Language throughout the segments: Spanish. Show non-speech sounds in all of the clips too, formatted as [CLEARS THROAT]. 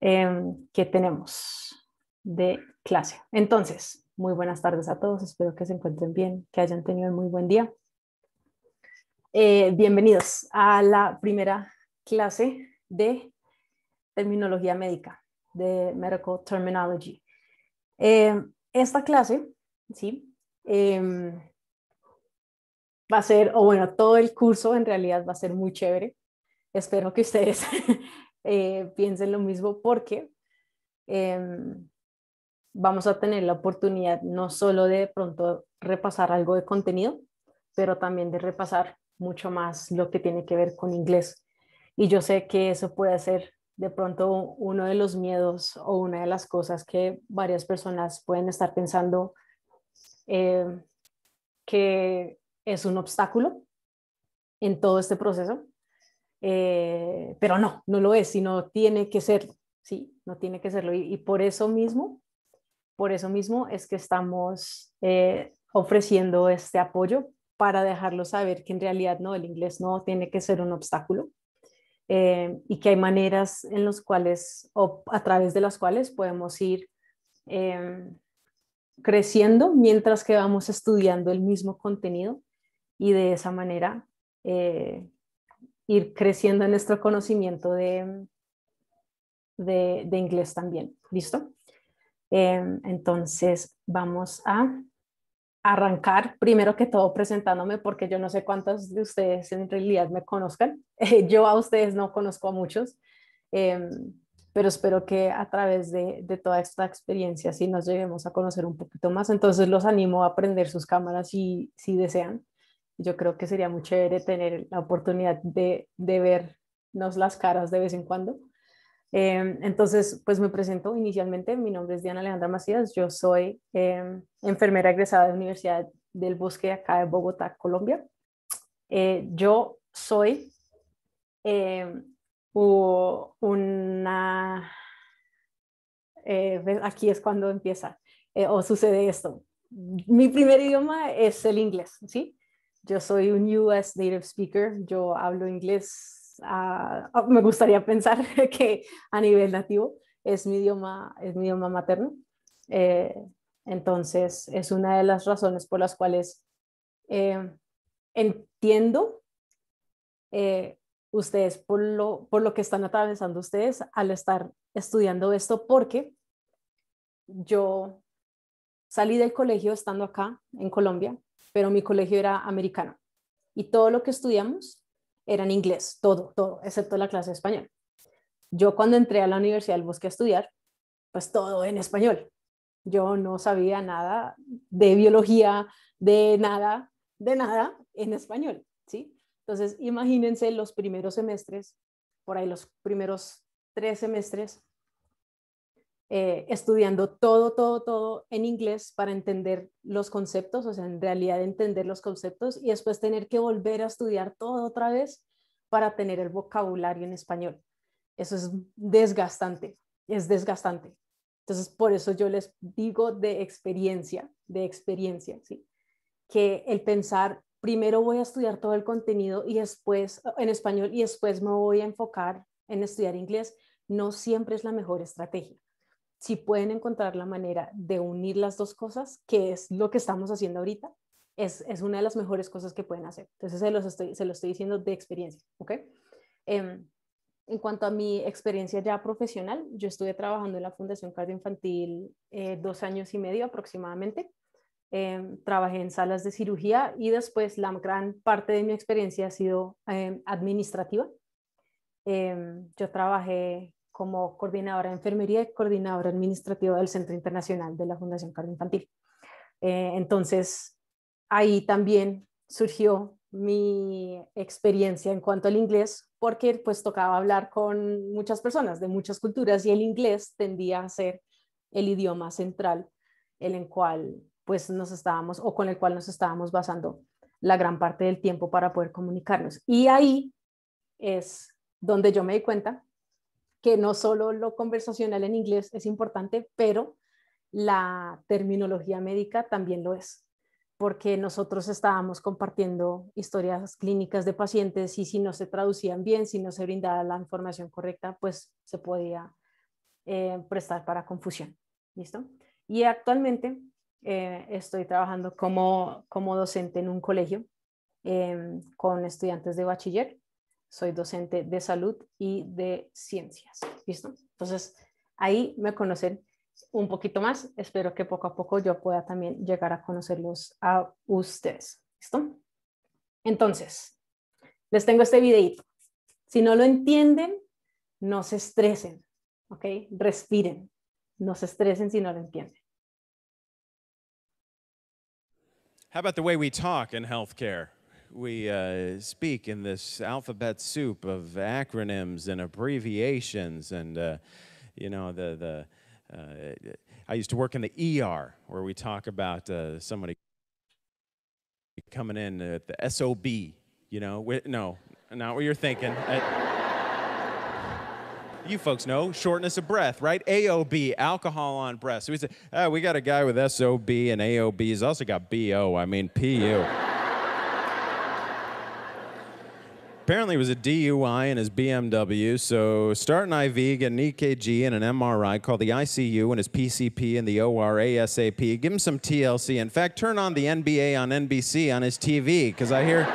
Em, que tenemos de clase. Entonces, muy buenas tardes a todos, espero que se encuentren bien, que hayan tenido un muy buen día. Eh, bienvenidos a la primera clase de terminología médica, de Medical Terminology. Eh, esta clase, ¿sí? Em, va a ser, o bueno, todo el curso en realidad va a ser muy chévere. Espero que ustedes [LAUGHS] eh, piensen lo mismo porque em, vamos a tener la oportunidad no solo de pronto repasar algo de contenido, pero también de repasar mucho más lo que tiene que ver con inglés. Y yo sé que eso puede ser de pronto uno de los miedos o una de las cosas que varias personas pueden estar pensando em, que es un obstáculo en todo este proceso eh, pero no, no lo es, sino tiene que ser ¿sí? No tiene que serlo. Y, por eso mismo, por eso mismo es que estamos eh, ofreciendo este apoyo para dejarlo saber que en realidad no, el inglés no tiene que ser un obstáculo eh, y que hay maneras en las cuales o a través de las cuales podemos ir creciendo mientras que vamos estudiando el mismo contenido y de esa manera eh, ir creciendo en nuestro conocimiento de, inglés también. ¿Listo? Em, entonces vamos a arrancar primero que todo presentándome porque yo no sé cuántos de ustedes en realidad me conozcan. [LAUGHS] yo a ustedes no conozco a muchos, em, pero espero que a través de, toda esta experiencia sí nos lleguemos a conocer un poquito más. Entonces los animo a prender sus cámaras si, si desean yo creo que sería muy chévere tener la oportunidad de, de vernos las caras de vez en cuando. Em, entonces, pues me presento inicialmente. Mi nombre es Diana Alejandra Macías. Yo soy em, enfermera egresada de la Universidad del Bosque acá de Bogotá, Colombia. Eh, yo soy em, una... Eh, pues, aquí es cuando empieza eh, o sucede esto. Mi primer idioma es el inglés, ¿sí? Yo soy un US Native Speaker, yo hablo inglés, ah, ah, me gustaría pensar [LAUGHS] que a nivel nativo es mi idioma, es mi idioma materno. Eh, entonces, es una de las razones por las cuales em, entiendo eh, ustedes por lo, por lo que están atravesando ustedes al estar estudiando esto, porque yo salí del colegio estando acá en Colombia pero mi colegio era americano y todo lo que estudiamos era en inglés, todo, todo, excepto la clase de español. Yo cuando entré a la Universidad del Bosque a estudiar, pues todo en español. Yo no sabía nada de biología, de nada, de nada en español, ¿sí? Entonces, imagínense los primeros semestres, por ahí los primeros tres semestres, eh, estudiando todo, todo, todo en inglés para entender los conceptos, o sea, en realidad entender los conceptos y después tener que volver a estudiar todo otra vez para tener el vocabulario en español. Eso es desgastante, es desgastante. Entonces, por eso yo les digo de experiencia, de experiencia, Que el pensar, primero voy a estudiar todo el contenido y después en español y después me voy a enfocar en estudiar inglés, no siempre es la mejor estrategia si pueden encontrar la manera de unir las dos cosas, que es lo que estamos haciendo ahorita, es, una de las mejores cosas que pueden hacer. Entonces se, los estoy, se lo estoy diciendo de experiencia, ¿ok? Em, en cuanto a mi experiencia ya profesional, yo estuve trabajando en la Fundación Cardioinfantil eh, dos años y medio aproximadamente. Em, trabajé en salas de cirugía y después la gran parte de mi experiencia ha sido em, administrativa. yo trabajé como coordinadora de enfermería y coordinadora administrativa del Centro Internacional de la Fundación Cardioinfantil. Infantil. Eh, entonces, ahí también surgió mi experiencia en cuanto al inglés, porque pues tocaba hablar con muchas personas de muchas culturas y el inglés tendía a ser el idioma central, el en cual pues nos estábamos o con el cual nos estábamos basando la gran parte del tiempo para poder comunicarnos. Y ahí es donde yo me di cuenta que no solo lo conversacional en inglés es importante, pero la terminología médica también lo es, porque nosotros estábamos compartiendo historias clínicas de pacientes y si no se traducían bien, si no se brindaba la información correcta, pues se podía eh, prestar para confusión. ¿Listo? Y actualmente eh, estoy trabajando como, docente en un colegio eh, con estudiantes de bachiller soy docente de salud y de ciencias. ¿Listo? Entonces, ahí me conocen un poquito más. Espero que poco a poco yo pueda también llegar a conocerlos a ustedes. ¿Listo? Entonces, les tengo este videito. Si no lo entienden, no se estresen, ¿ok? Respiren. No se estresen si no lo entienden. How about the way we talk in healthcare? we uh, speak in this alphabet soup of acronyms and abbreviations and uh, you know the the uh, I used to work in the ER where we talk about uh, somebody coming in at the SOB you know we, no not what you're thinking uh, you folks know shortness of breath right AOB alcohol on breath so we said oh, we got a guy with SOB and AOB he's also got BO I mean PU apparently it was a DUI in his BMW. So start an IV, get an EKG and an MRI. Call the ICU and his PCP and the OR ASAP. Give him some TLC. In fact, turn on the NBA on NBC on his TV because I hear.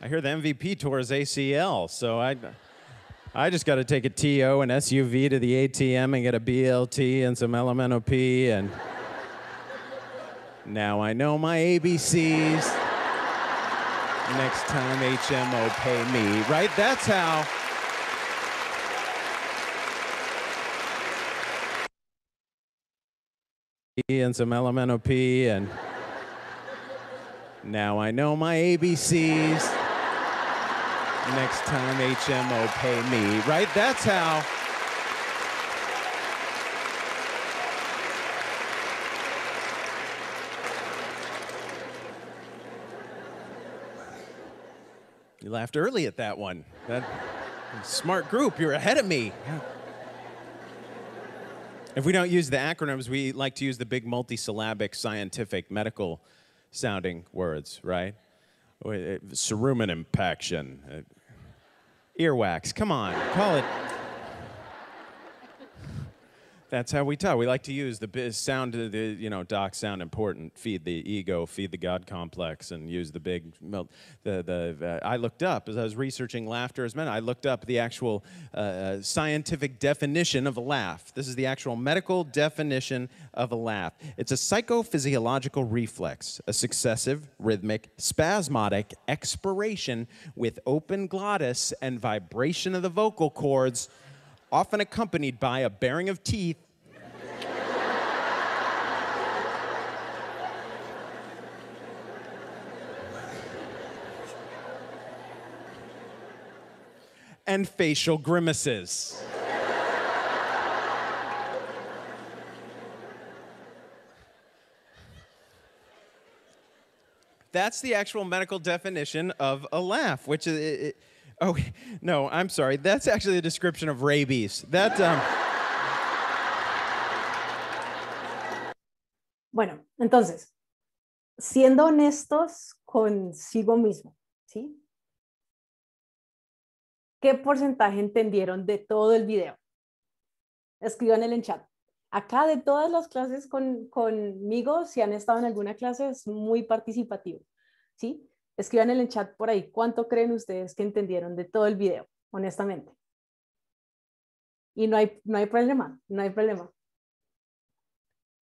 I hear the MVP tore his ACL, so I. I just got to take a TO and SUV to the ATM and get a BLT and some LMNOP and now I know my ABCs. Next time HMO pay me, right? That's how. And some LMNOP and now I know my ABCs. Next time HMO pay me, right? That's how. You laughed early at that one. That smart group, you're ahead of me. If we don't use the acronyms, we like to use the big multisyllabic scientific medical sounding words, right? Eh, cerumen impaction, eh, Earwax. Come on, call it. That's how we talk. We like to use the sound, the you know, doc sound important. Feed the ego, feed the god complex, and use the big. The the uh, I looked up as I was researching laughter as men. I looked up the actual uh, uh, scientific definition of a laugh. This is the actual medical definition of a laugh. It's a psychophysiological reflex, a successive, rhythmic, spasmodic expiration with open glottis and vibration of the vocal cords often accompanied by a baring of teeth and facial grimaces. That's the actual medical definition of a laugh, which is. It, it, oh, [LAUGHS] no, I'm sorry. That's actually the description of rabies. That. Um, Bueno, entonces, siendo honestos consigo mismo, ¿sí? ¿Qué porcentaje entendieron de todo el video? Escriban en el chat. Acá de todas las clases conmigo, si han estado en alguna clase, es muy participativo. ¿sí? Escriban en el chat por ahí cuánto creen ustedes que entendieron de todo el video, honestamente. Y no hay, no hay problema, no hay problema.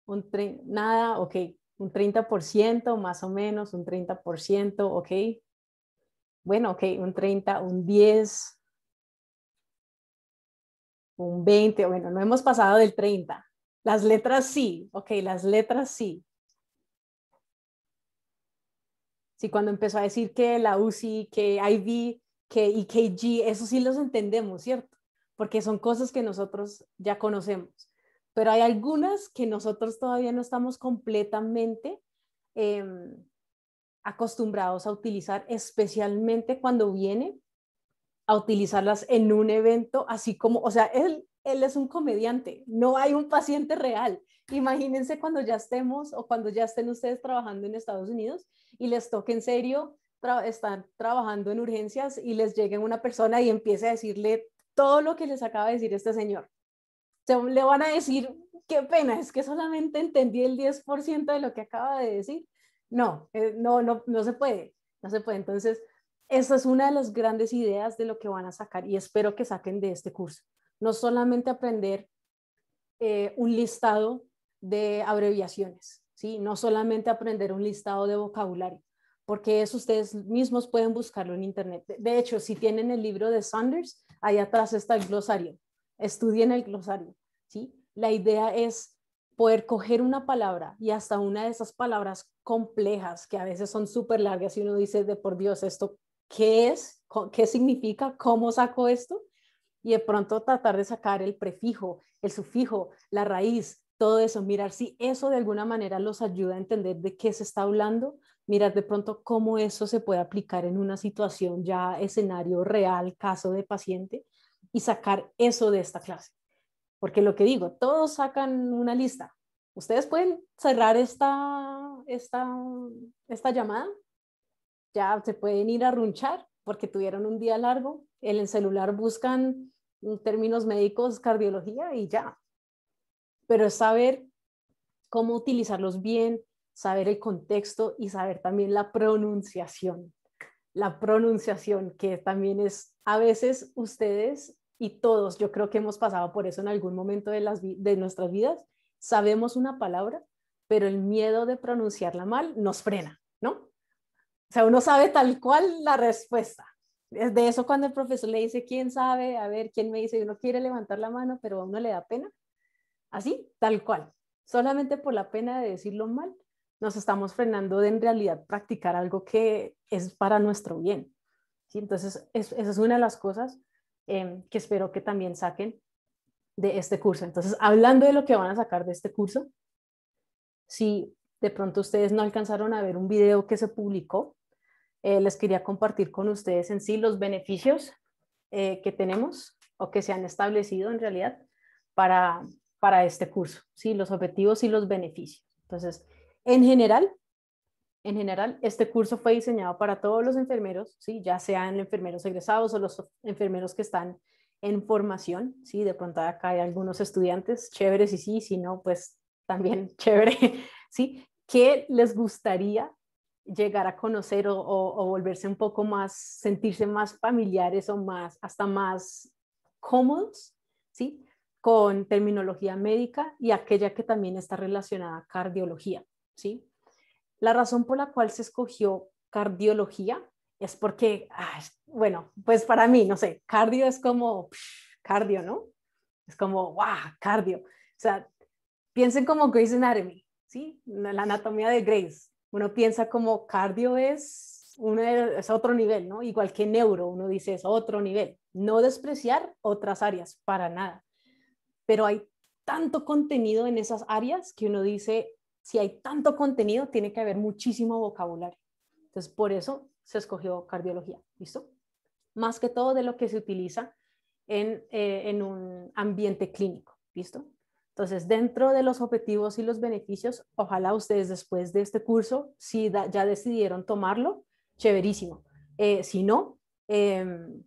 Un nada, ok, un 30% más o menos, un 30%, ok. Bueno, ok, un 30, un 10, un 20, bueno, no hemos pasado del 30. Las letras sí, ok, las letras sí. Sí, cuando empezó a decir que la UCI, que IV, que EKG, eso sí los entendemos, ¿cierto? Porque son cosas que nosotros ya conocemos. Pero hay algunas que nosotros todavía no estamos completamente em, acostumbrados a utilizar, especialmente cuando viene a utilizarlas en un evento, así como, o sea, él, él es un comediante, no hay un paciente real. Imagínense cuando ya estemos o cuando ya estén ustedes trabajando en Estados Unidos y les toque en serio están trabajando en urgencias y les llegue una persona y empiece a decirle todo lo que les acaba de decir este señor. le van a decir, qué pena, es que solamente entendí el 10% de lo que acaba de decir. No, eh, no, no, no se puede, no se puede. Entonces, esa es una de las grandes ideas de lo que van a sacar y espero que saquen de este curso. No solamente aprender eh, un listado de abreviaciones, ¿sí? no solamente aprender un listado de vocabulario, porque eso ustedes mismos pueden buscarlo en Internet. De hecho, si tienen el libro de sanders ahí atrás está el glosario. Estudien el glosario. ¿sí? La idea es poder coger una palabra y hasta una de esas palabras complejas que a veces son súper largas y uno dice, de por Dios, esto qué es, qué significa, cómo saco esto, y de pronto tratar de sacar el prefijo, el sufijo, la raíz, todo eso, mirar si eso de alguna manera los ayuda a entender de qué se está hablando, mirar de pronto cómo eso se puede aplicar en una situación ya escenario real, caso de paciente, y sacar eso de esta clase. Porque lo que digo, todos sacan una lista. Ustedes pueden cerrar esta, esta, esta llamada ya se pueden ir a runchar porque tuvieron un día largo. En el celular buscan mm, términos médicos, cardiología y ya. Pero es saber cómo utilizarlos bien, saber el contexto y saber también la pronunciación. La pronunciación, que también es a veces ustedes y todos, yo creo que hemos pasado por eso en algún momento de, las, de nuestras vidas, sabemos una palabra, pero el miedo de pronunciarla mal nos frena sea, uno sabe tal cual la respuesta. Es de eso cuando el profesor le dice, ¿quién sabe? A ver, ¿quién me dice? Uno quiere levantar la mano, pero a uno le da pena. Así, tal cual. Solamente por la pena de decirlo mal, nos estamos frenando de en realidad practicar algo que es para nuestro bien. ¿sí? Entonces, esa es una de las cosas em, que espero que también saquen de este curso. Entonces, hablando de lo que van a sacar de este curso, si de pronto ustedes no alcanzaron a ver un video que se publicó, eh, les quería compartir con ustedes en sí los beneficios eh, que tenemos o que se han establecido en realidad para, para este curso, ¿sí? los objetivos y los beneficios. Entonces, en general, en general, este curso fue diseñado para todos los enfermeros, ¿sí? ya sean enfermeros egresados o los enfermeros que están en formación, ¿sí? de pronto acá hay algunos estudiantes chéveres y sí, si no, pues también [LAUGHS] chévere, ¿sí? que les gustaría llegar a conocer o, volverse un poco más, sentirse más familiares o más, hasta más cómodos, ¿sí? Con terminología médica y aquella que también está relacionada a cardiología, ¿sí? La razón por la cual se escogió cardiología es porque, bueno, pues para mí, no sé, cardio es como, cardio, ¿no? Es como, wow, cardio. O sea, piensen como Grey's Anatomy, ¿sí? La anatomía de Grace uno piensa como cardio es, uno otro nivel, ¿no? Igual que neuro, uno dice es otro nivel. No despreciar otras áreas, para nada. Pero hay tanto contenido en esas áreas que uno dice, si hay tanto contenido, tiene que haber muchísimo vocabulario. Entonces, por eso se escogió cardiología, ¿listo? Más que todo de lo que se utiliza en, eh, en un ambiente clínico, ¿listo? Entonces, dentro de los objetivos y los beneficios, ojalá ustedes después de este curso, si ya decidieron tomarlo, chéverísimo. Eh, si no, em,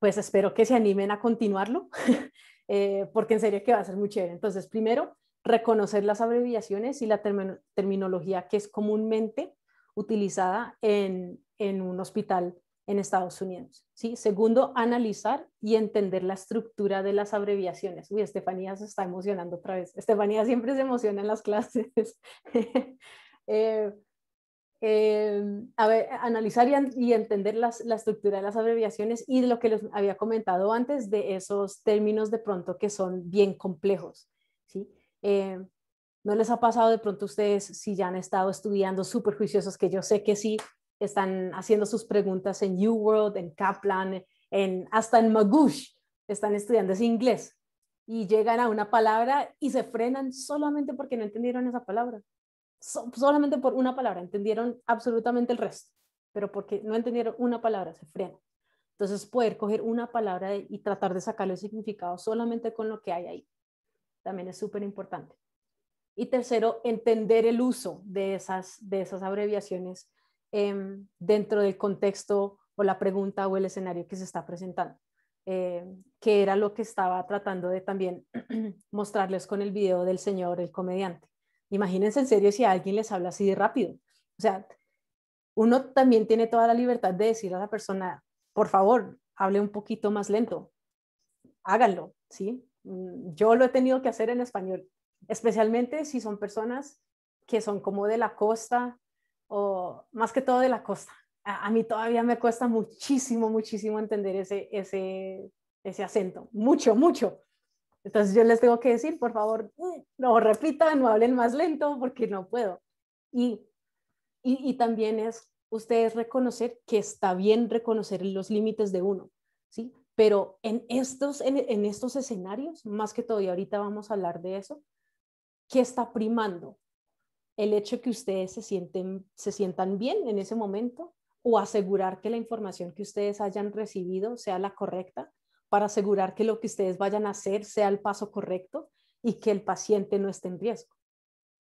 pues espero que se animen a continuarlo, [LAUGHS] eh, porque en serio que va a ser muy chévere. Entonces, primero, reconocer las abreviaciones y la terminología que es comúnmente utilizada en, en un hospital en Estados Unidos. ¿sí? Segundo, analizar y entender la estructura de las abreviaciones. Uy, Estefanía se está emocionando otra vez. Estefanía siempre se emociona en las [LAUGHS] clases. [LAUGHS] Eh, eh, a ver, analizar y, entender la estructura de las abreviaciones y lo que les había comentado antes de esos términos de pronto que son bien complejos. ¿sí? Eh, ¿No les ha pasado de pronto a ustedes si ya han estado estudiando súper juiciosos, que yo sé que sí, están haciendo sus preguntas en World, en Kaplan, en, hasta en Magush, están estudiando ese inglés y llegan a una palabra y se frenan solamente porque no entendieron esa palabra. solamente por una palabra, entendieron absolutamente el resto, pero porque no entendieron una palabra, se frenan. Entonces, poder coger una palabra y tratar de sacarle el significado solamente con lo que hay ahí, también es súper importante. Y tercero, entender el uso de esas, de esas abreviaciones Em, dentro del contexto o la pregunta o el escenario que se está presentando, eh, que era lo que estaba tratando de también [CLEARS THROAT] mostrarles con el video del señor, el comediante. Imagínense en serio si alguien les habla así de rápido. O sea, uno también tiene toda la libertad de decir a la persona, por favor, hable un poquito más lento, háganlo, ¿sí? Mm, yo lo he tenido que hacer en español, especialmente si son personas que son como de la costa o más que todo de la costa. A, mí todavía me cuesta muchísimo, muchísimo entender ese, acento, mucho, mucho. Entonces yo les tengo que decir, por favor, mm, no repitan, no hablen más lento porque no puedo. Y, y, también es ustedes reconocer que está bien reconocer los límites de uno, ¿sí? Pero en estos, en, en estos escenarios, más que todo, y ahorita vamos a hablar de eso, ¿qué está primando? el hecho que ustedes se, sienten, se sientan bien en ese momento o asegurar que la información que ustedes hayan recibido sea la correcta para asegurar que lo que ustedes vayan a hacer sea el paso correcto y que el paciente no esté en riesgo.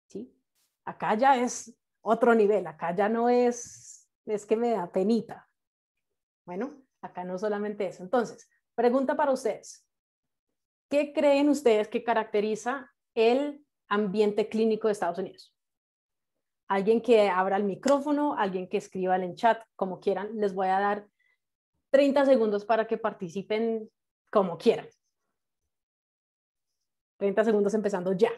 ¿sí? Acá ya es otro nivel, acá ya no es, es que me da penita. Bueno, acá no solamente eso. Entonces, pregunta para ustedes. ¿Qué creen ustedes que caracteriza el ambiente clínico de Estados Unidos? alguien que abra el micrófono, alguien que escriba en chat, como quieran. Les voy a dar 30 segundos para que participen como quieran. 30 segundos empezando ya.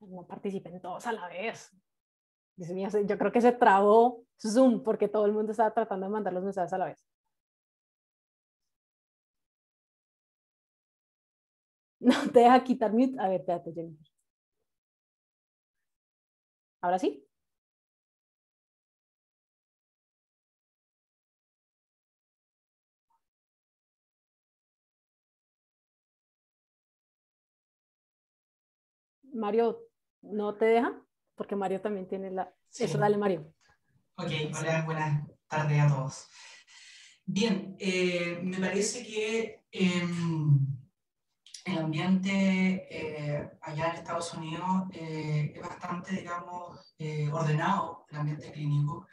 No participen todos a la vez. Yo creo que se trabó Zoom porque todo el mundo estaba tratando de mandar los mensajes a la vez. No [LAUGHS] te deja quitar mute. A ver, espérate, Jennifer. ¿Ahora sí? Mario, ¿no te deja? Porque Mario también tiene la... Eso, dale, Mario. Ok, hola, buenas tardes a todos. Bien, eh, me parece que... Em, el ambiente eh, allá en Estados Unidos eh, es bastante, digamos, eh, ordenado, el ambiente clínico.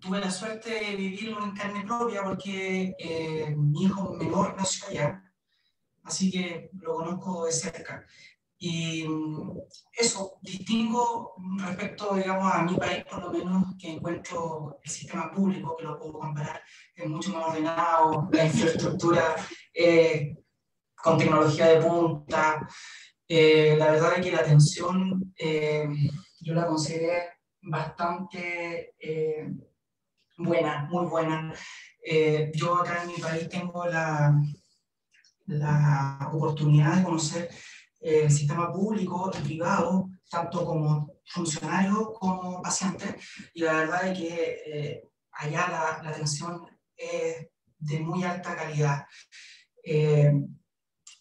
tuve la suerte de vivirlo en carne propia porque mi hijo menor nació allá, así que lo conozco de cerca. Y mm, eso, distingo respecto, digamos, a mi país, por lo menos, que encuentro el sistema público, que lo puedo comparar, es mucho más ordenado, la infraestructura con tecnología de punta. Eh, la verdad es que la atención eh, yo la consideré bastante eh, buena, muy buena. yo acá en mi país tengo la, la oportunidad de conocer el sistema público y privado, tanto como funcionario como paciente, y la verdad es que allá la, atención es de muy alta calidad. Eh,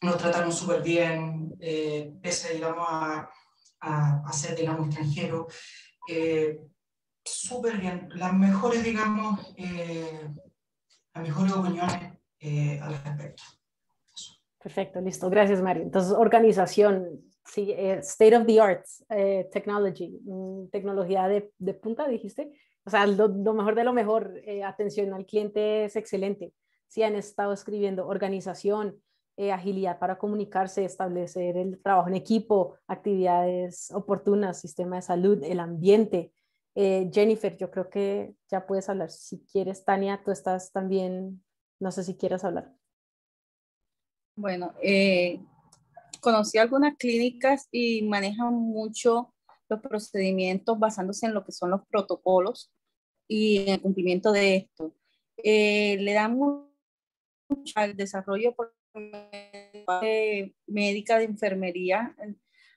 nos trataron súper bien, eh, pese digamos, a, a, ser digamos, extranjero. Eh, súper bien, las mejores, digamos, eh, las mejores opiniones al respecto. Perfecto, listo. Gracias, Mario. Entonces, organización, sí, state of the art, technology, mm, tecnología de, punta, dijiste. O sea, lo, mejor de lo mejor, atención al cliente es excelente. sí, han estado escribiendo organización, eh, agilidad para comunicarse, establecer el trabajo en equipo, actividades oportunas, sistema de salud, el ambiente. Eh, Jennifer, yo creo que ya puedes hablar. Si quieres, Tania, tú estás también, no sé si quieres hablar. Bueno, eh, conocí algunas clínicas y manejan mucho los procedimientos basándose en lo que son los protocolos y en el cumplimiento de esto. le damos mucho al desarrollo, eh, médica de enfermería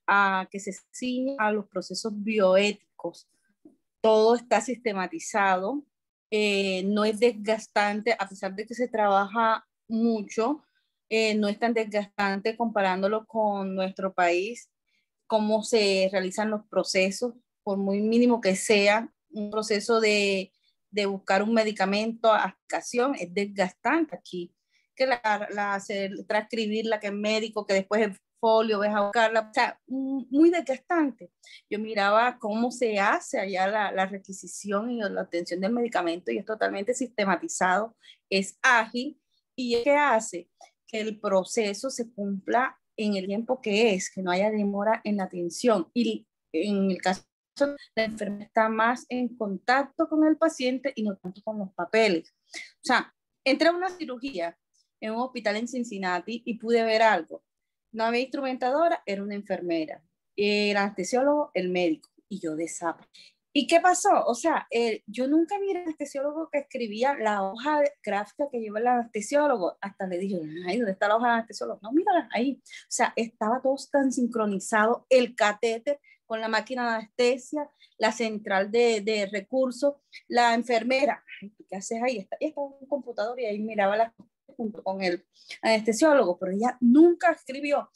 a que se ciña a los procesos bioéticos. Todo está sistematizado, eh, no es desgastante, a pesar de que se trabaja mucho, eh, no es tan desgastante comparándolo con nuestro país, cómo se realizan los procesos, por muy mínimo que sea, un proceso de, buscar un medicamento, a aplicación, es desgastante aquí que la, la transcribirla, que el médico, que después el folio, ves a buscarla, o sea, mm, muy desgastante. Yo miraba cómo se hace allá la, requisición y la atención del medicamento y es totalmente sistematizado, es ágil y es que hace? Que el proceso se cumpla en el tiempo que es, que no haya demora en la atención. Y en el caso de la enfermedad está más en contacto con el paciente y no tanto con los papeles. O sea, entra una cirugía en un hospital en Cincinnati y pude ver algo. No había instrumentadora, era una enfermera. El anestesiólogo, el médico. Y yo de ¿Y qué pasó? O sea, yo nunca vi al anestesiólogo que escribía la hoja gráfica que lleva el anestesiólogo. Hasta le dije, ay, ¿dónde está la hoja del anestesiólogo? No, mírala ahí. O sea, estaba todo tan sincronizado, el catéter con la máquina de anestesia, la central de, de recursos, la enfermera. ¿Qué haces ahí? Estaba un computador y ahí miraba las junto con el anestesiólogo, pero ella nunca escribió.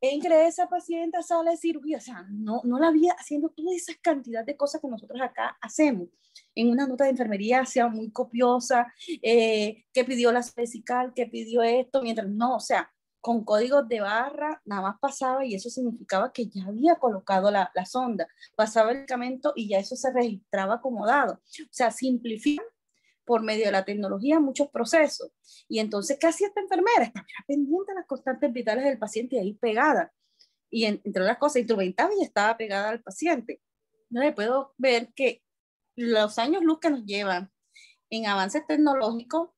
esa paciente, sale de cirugía, o sea, no, no la había haciendo toda esa cantidad de cosas que nosotros acá hacemos. En una nota de enfermería sea muy copiosa, eh, que pidió la especial, que pidió esto, mientras no, o sea, con códigos de barra, nada más pasaba y eso significaba que ya había colocado la, la sonda, pasaba el medicamento y ya eso se registraba acomodado. O sea, simplifica por medio de la tecnología muchos procesos. Y entonces, ¿qué hacía esta enfermera? Estaba pendiente de las constantes vitales del paciente y ahí pegada. Y entre otras cosas, instrumentaba y estaba pegada al paciente. Entonces, puedo ver que los años luz que nos llevan en avances tecnológicos,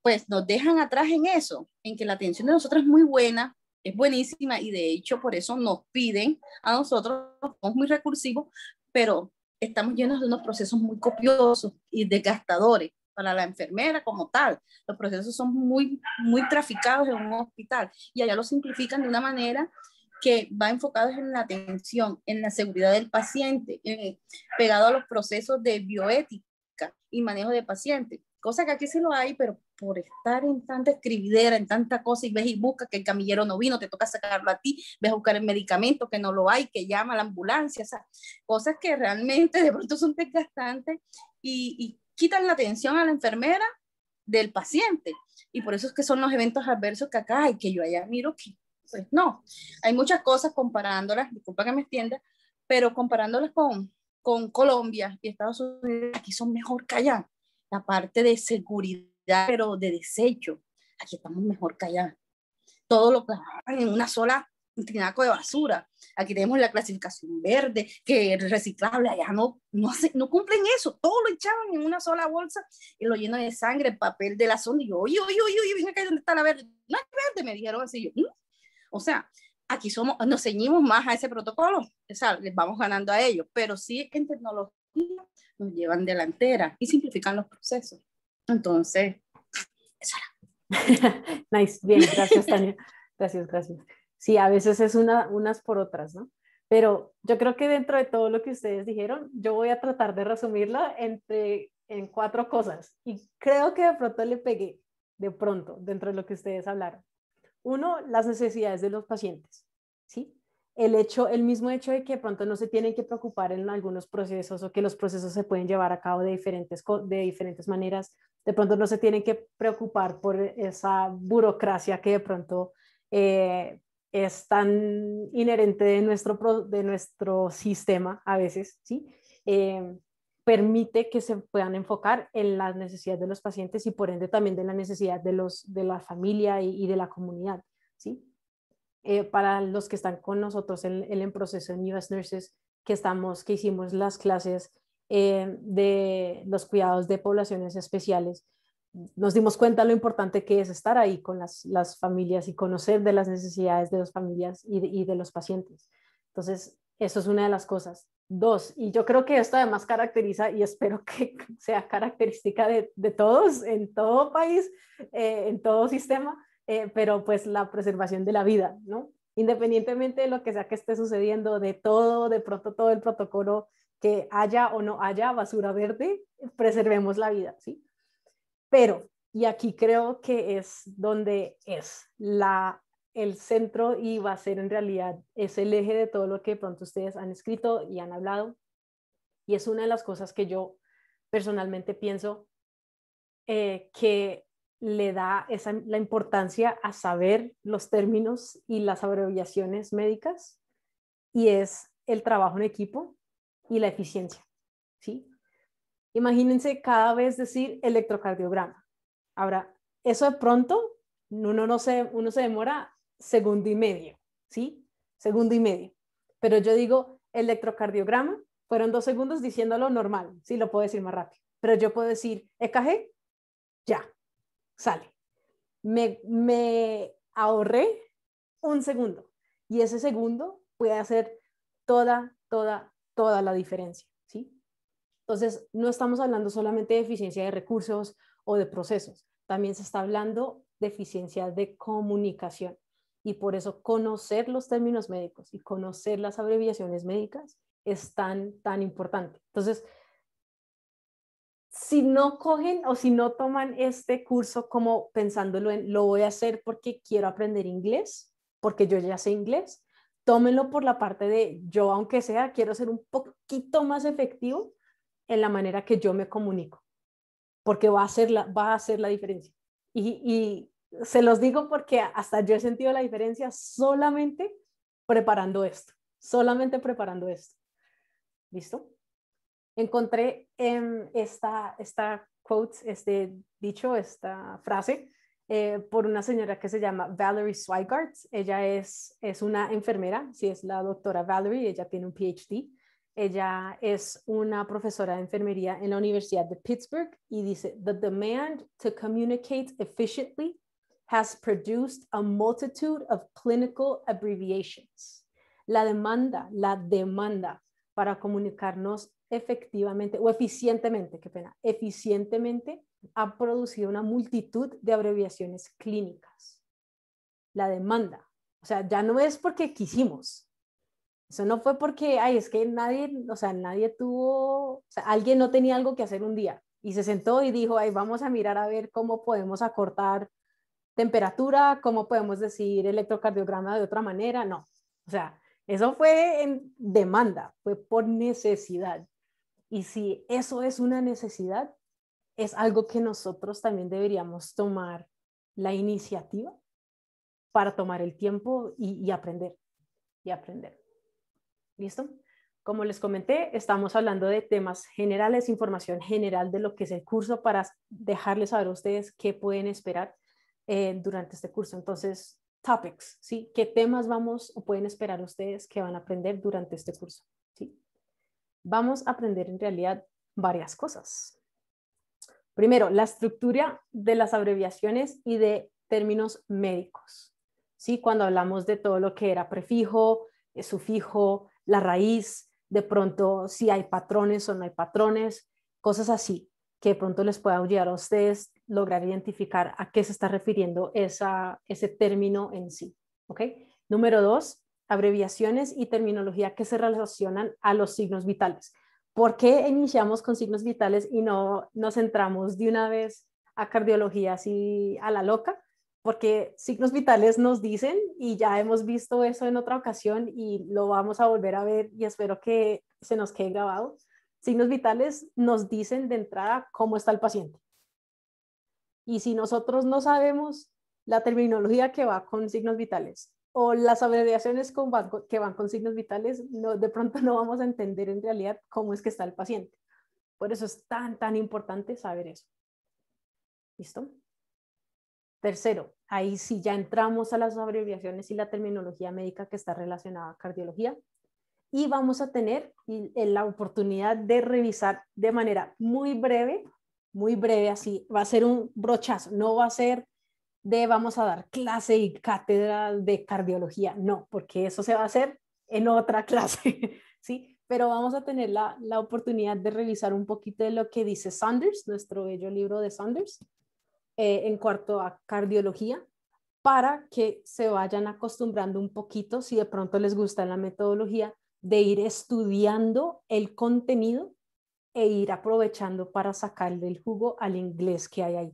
pues nos dejan atrás en eso, en que la atención de nosotros es muy buena, es buenísima y de hecho por eso nos piden a nosotros, somos muy recursivos, pero estamos llenos de unos procesos muy copiosos y desgastadores para la enfermera como tal. Los procesos son muy, muy traficados en un hospital y allá lo simplifican de una manera que va enfocado en la atención, en la seguridad del paciente, eh, pegado a los procesos de bioética y manejo de pacientes, cosa que aquí sí lo hay, pero por estar en tanta escribidera, en tanta cosa, y ves y buscas que el camillero no vino, te toca sacarlo a ti, ves a buscar el medicamento que no lo hay, que llama la ambulancia, o sea, cosas que realmente de pronto son desgastantes y, quitan la atención a la enfermera del paciente. Y por eso es que son los eventos adversos que acá hay, que yo allá miro que, pues no, hay muchas cosas comparándolas, disculpa que me extienda, pero comparándolas con, con Colombia y Estados Unidos, aquí son mejor que allá. La parte de seguridad pero de desecho. Aquí estamos mejor que allá. Todo lo en una sola tinaco de basura. Aquí tenemos la clasificación verde, que es reciclable, allá no, no, no cumplen eso, todo lo echaban en una sola bolsa y lo llenan de sangre, papel de la zona, y yo, oye, oye, oye, oye, ¿dónde está la verde? No hay verde, me dijeron así, yo, mm". o sea, aquí somos, nos ceñimos más a ese protocolo, o sea, les vamos ganando a ellos, pero sí en tecnología nos llevan delantera y simplifican los procesos. Entonces, eso era. [LAUGHS] nice, bien, gracias Tania. Gracias, gracias. Sí, a veces es una, unas por otras, ¿no? Pero yo creo que dentro de todo lo que ustedes dijeron, yo voy a tratar de resumirla entre, en cuatro cosas. Y creo que de pronto le pegué, de pronto, dentro de lo que ustedes hablaron. Uno, las necesidades de los pacientes, ¿sí? El, hecho, el mismo hecho de que de pronto no se tienen que preocupar en algunos procesos o que los procesos se pueden llevar a cabo de diferentes, de diferentes maneras de pronto no se tienen que preocupar por esa burocracia que de pronto eh, es tan inherente de nuestro, sistema a veces, ¿sí? Eh, permite que se puedan enfocar en las necesidades de los pacientes y por ende también de la necesidad de, los, de la familia y, de la comunidad, ¿sí? Eh, para los que están con nosotros en, el proceso en US Nurses, que estamos, que hicimos las clases eh, de los cuidados de poblaciones especiales, nos dimos cuenta lo importante que es estar ahí con las, familias y conocer de las necesidades de las familias y de, los pacientes. Entonces, eso es una de las cosas. Dos, y yo creo que esto además caracteriza y espero que [LAUGHS] sea característica de, todos, en todo país, eh, en todo sistema, eh, pero pues la preservación de la vida, ¿no? Independientemente de lo que sea que esté sucediendo, de todo, de pronto todo el protocolo que haya o no haya basura verde, preservemos la vida, ¿sí? Pero, y aquí creo que es donde es la, el centro y va a ser en realidad, es el eje de todo lo que pronto ustedes han escrito y han hablado. Y es una de las cosas que yo personalmente pienso eh, que le da la importancia a saber los términos y las abreviaciones médicas y es el trabajo en equipo y la eficiencia. ¿sí? Imagínense cada vez decir electrocardiograma. Ahora, eso de pronto uno, no se, uno se demora segundo y medio, ¿sí? Segundo y medio. Pero yo digo electrocardiograma, fueron dos segundos diciéndolo normal, sí, lo puedo decir más rápido. Pero yo puedo decir EKG, ya, sale. Me, me ahorré un segundo y ese segundo puede hacer toda, toda, toda la diferencia, ¿sí? Entonces, no estamos hablando solamente de eficiencia de recursos o de procesos, también se está hablando de eficiencia de comunicación. Y por eso conocer los términos médicos y conocer las abreviaciones médicas es tan, tan importante. Entonces, si no cogen o si no toman este curso como pensándolo en lo voy a hacer porque quiero aprender inglés, porque yo ya sé inglés, Tómelo por la parte de yo, aunque sea, quiero ser un poquito más efectivo en la manera que yo me comunico, porque va a hacer la, va a hacer la diferencia. Y, se los digo porque hasta yo he sentido la diferencia solamente preparando esto, solamente preparando esto. ¿Listo? Encontré en esta, esta quote, este dicho, esta frase eh, por una señora que se llama Valerie Swigart. Ella es, una enfermera, sí, es la doctora Valerie, ella tiene un PhD. Ella es una profesora de enfermería en la Universidad de Pittsburgh y dice, The demand to communicate efficiently has produced a multitude of clinical abbreviations. La demanda, la demanda para comunicarnos efectivamente o eficientemente, qué pena, eficientemente ha producido una multitud de abreviaciones clínicas. La demanda, o sea, ya no es porque quisimos. Eso no fue porque, ay, es que nadie, o sea, nadie tuvo, alguien no tenía algo que hacer un día y se sentó y dijo, ay, vamos a mirar a ver cómo podemos acortar temperatura, cómo podemos decir electrocardiograma de otra manera. No, o sea, eso fue en demanda, fue por necesidad. Y si eso es una necesidad, es algo que nosotros también deberíamos tomar la iniciativa para tomar el tiempo y, aprender, y aprender. ¿Listo? Como les comenté, estamos hablando de temas generales, información general de lo que es el curso para dejarles saber a ustedes qué pueden esperar eh, durante este curso. Entonces, topics, ¿sí? ¿Qué temas vamos o pueden esperar ustedes que van a aprender durante este curso? ¿sí? Vamos a aprender en realidad varias cosas. Primero, la estructura de las abreviaciones y de términos médicos. ¿sí? Cuando hablamos de todo lo que era prefijo, eh, sufijo, la raíz, de pronto si hay patrones o no hay patrones, cosas así, que de pronto les pueda ayudar a ustedes lograr identificar a qué se está refiriendo ese término en sí. Número dos, abreviaciones y terminología que se relacionan a los signos vitales. ¿por qué iniciamos con signos vitales y no nos centramos de una vez a cardiología así a la loca? Porque signos vitales nos dicen y ya hemos visto eso en otra ocasión y lo vamos a volver a ver y espero que se nos quede grabado. Signos vitales nos dicen de entrada cómo está el paciente. Y si nosotros no sabemos la terminología que va con signos vitales o las abreviaciones con que van con signos vitales, de pronto no vamos a entender en realidad cómo es que está el paciente. Por eso es tan, tan importante saber eso. ¿Listo? Tercero, ahí sí ya entramos a las abreviaciones y la terminología médica que está relacionada a cardiología. Y vamos a tener eh, la oportunidad de revisar de manera muy breve, muy breve así, va a ser un brochazo, no va a ser de vamos a dar clase y cátedra de cardiología, no, porque eso se va a hacer en otra [LAUGHS] clase, ¿sí? Pero vamos a tener la, la oportunidad de revisar un poquito de lo que dice Saunders, nuestro bello libro de Saunders, eh, en cuanto a cardiología, para que se vayan acostumbrando un poquito, si de pronto les gusta la metodología, de ir estudiando el contenido e ir aprovechando para sacarle el jugo al inglés que hay ahí,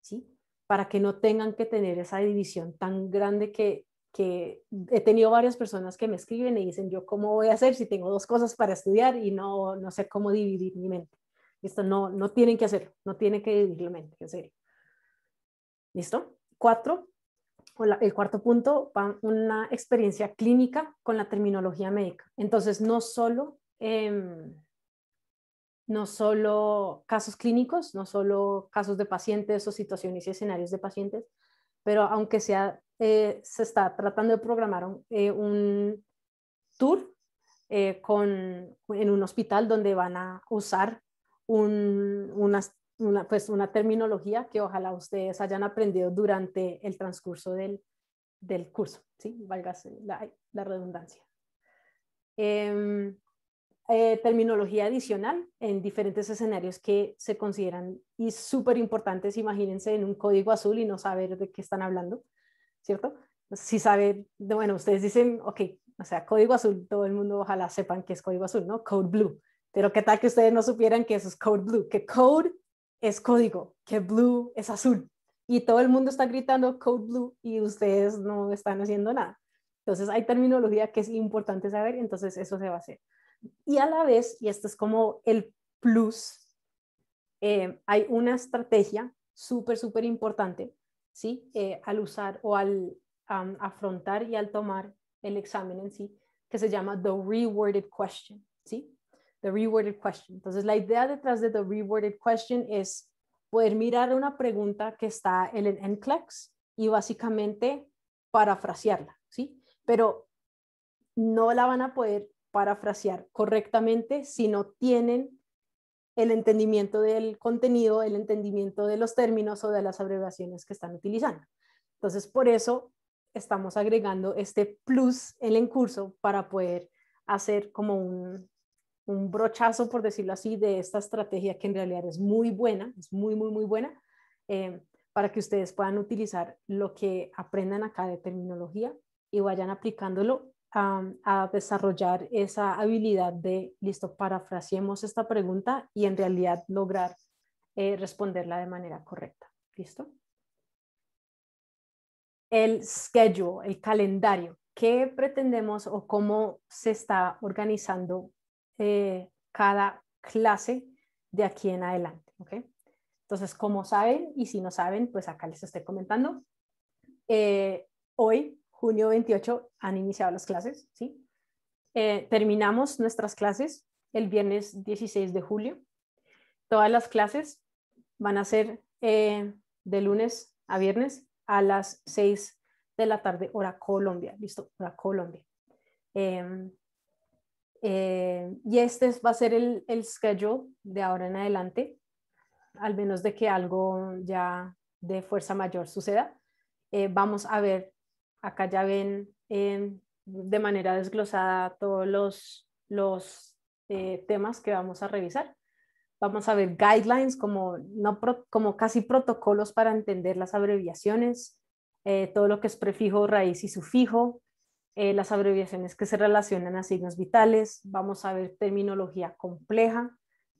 ¿sí? para que no tengan que tener esa división tan grande que, que he tenido varias personas que me escriben y dicen, yo cómo voy a hacer si tengo dos cosas para estudiar y no, no sé cómo dividir mi mente. Esto no, no tienen que hacerlo, no tienen que dividir la mente, en serio. ¿Listo? Cuatro, el cuarto punto, una experiencia clínica con la terminología médica. Entonces, no solo... Em, no solo casos clínicos, no solo casos de pacientes o situaciones y escenarios de pacientes, pero aunque sea, eh, se está tratando de programar un, eh, tour eh, en un hospital donde van a usar una, pues una terminología que ojalá ustedes hayan aprendido durante el transcurso del, curso, ¿sí? valga la, redundancia. Em, eh, terminología adicional en diferentes escenarios que se consideran y súper importantes. Imagínense en un código azul y no saber de qué están hablando, ¿cierto? Si saben, bueno, ustedes dicen, ok, o sea, código azul, todo el mundo ojalá sepan que es código azul, ¿no? Code blue. Pero qué tal que ustedes no supieran que eso es code blue, que code es código, que blue es azul. Y todo el mundo está gritando code blue y ustedes no están haciendo nada. Entonces hay terminología que es importante saber, entonces eso se va a hacer. Y a la vez, y esto es como el plus, eh, hay una estrategia súper, súper importante, ¿sí? Eh, al usar o al afrontar y al tomar el examen en sí, que se llama The Reworded Question, ¿sí? The Reworded Question. Entonces, la idea detrás de The Reworded Question es poder mirar una pregunta que está en el NCLEX y básicamente parafrasearla, ¿sí? Pero no la van a poder parafrasear correctamente si no tienen el entendimiento del contenido, el entendimiento de los términos o de las abreviaciones que están utilizando. Entonces, por eso estamos agregando este plus en el curso para poder hacer como un, brochazo, por decirlo así, de esta estrategia que en realidad es muy buena, es muy, muy, muy buena, eh, para que ustedes puedan utilizar lo que aprendan acá de terminología y vayan aplicándolo a desarrollar esa habilidad de, listo, parafraseemos esta pregunta y en realidad lograr eh, responderla de manera correcta. ¿Listo? El schedule, el calendario. ¿Qué pretendemos o cómo se está organizando eh, cada clase de aquí en adelante? ¿okay? Entonces, como saben, y si no saben, pues acá les estoy comentando. Eh, hoy junio 28 han iniciado las clases, ¿sí? Eh, terminamos nuestras clases el viernes 16 de julio. Todas las clases van a ser eh, de lunes a viernes a las 6 de la tarde, hora Colombia, ¿listo? Hora Colombia. Em, eh, y este va a ser el, el schedule de ahora en adelante, al menos de que algo ya de fuerza mayor suceda. vamos a ver Acá ya ven em, de manera desglosada todos los, eh, temas que vamos a revisar. Vamos a ver guidelines como, como casi protocolos para entender las abreviaciones, eh, todo lo que es prefijo, raíz y sufijo, eh, las abreviaciones que se relacionan a signos vitales. Vamos a ver terminología compleja,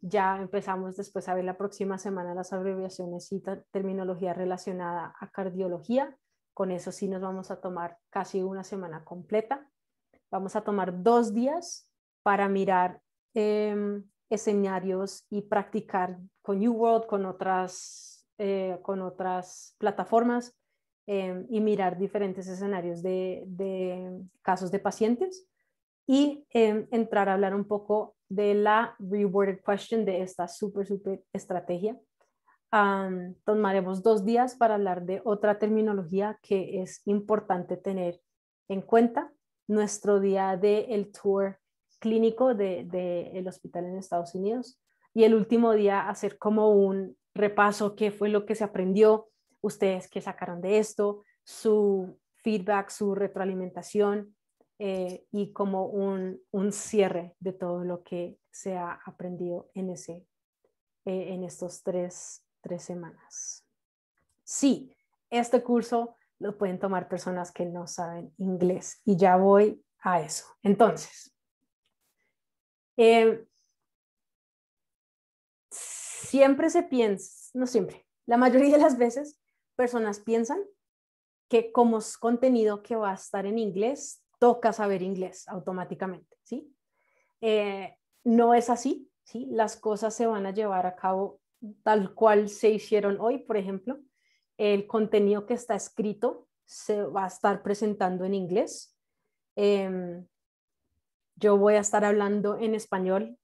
ya empezamos después a ver la próxima semana las abreviaciones y terminología relacionada a cardiología. Con eso sí nos vamos a tomar casi una semana completa. Vamos a tomar dos días para mirar em, escenarios y practicar con New World, con otras, eh, con otras plataformas em, y mirar diferentes escenarios de, casos de pacientes y em, entrar a hablar un poco de la Rewarded question de esta súper, súper estrategia tomaremos dos días para hablar de otra terminología que es importante tener en cuenta. Nuestro día del el tour clínico del de, el hospital en Estados Unidos y el último día hacer como un repaso, qué fue lo que se aprendió, ustedes qué sacaron de esto, su feedback, su retroalimentación eh, y como un, un, cierre de todo lo que se ha aprendido en, ese, eh, en estos tres tres semanas. Sí, este curso lo pueden tomar personas que no saben inglés y ya voy a eso. Entonces, em, siempre se piensa, no siempre, la mayoría de las veces personas piensan que como es contenido que va a estar en inglés, toca saber inglés automáticamente, ¿sí? Eh, no es así, ¿sí? Las cosas se van a llevar a cabo tal cual se hicieron hoy, por ejemplo, el contenido que está escrito se va a estar presentando en inglés. Em, yo voy a estar hablando en español